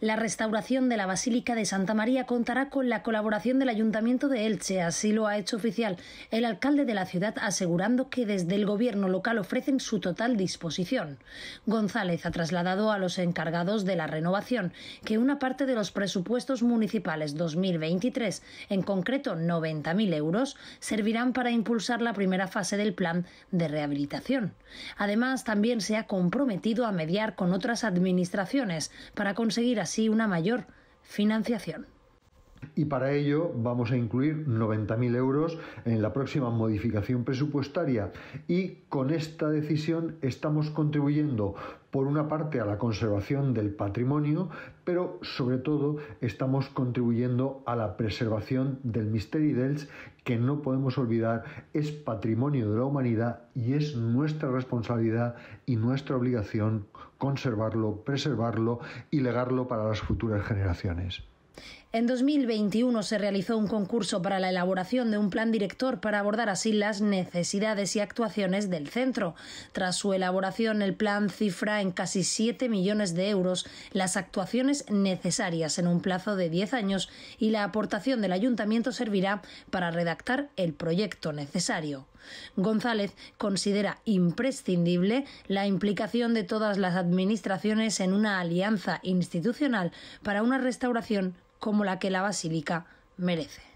La restauración de la Basílica de Santa María contará con la colaboración del Ayuntamiento de Elche, así lo ha hecho oficial el alcalde de la ciudad, asegurando que desde el gobierno local ofrecen su total disposición. González ha trasladado a los encargados de la renovación que una parte de los presupuestos municipales 2023, en concreto 90.000 euros, servirán para impulsar la primera fase del plan de rehabilitación. Además, también se ha comprometido a mediar con otras administraciones para conseguir así una mayor financiación y para ello vamos a incluir 90.000 euros en la próxima modificación presupuestaria y con esta decisión estamos contribuyendo por una parte a la conservación del patrimonio, pero sobre todo estamos contribuyendo a la preservación del Misteri dels que no podemos olvidar es patrimonio de la humanidad y es nuestra responsabilidad y nuestra obligación conservarlo, preservarlo y legarlo para las futuras generaciones. En 2021 se realizó un concurso para la elaboración de un plan director para abordar así las necesidades y actuaciones del centro. Tras su elaboración, el plan cifra en casi 7 millones de euros las actuaciones necesarias en un plazo de 10 años y la aportación del ayuntamiento servirá para redactar el proyecto necesario. González considera imprescindible la implicación de todas las administraciones en una alianza institucional para una restauración como la que la basílica merece.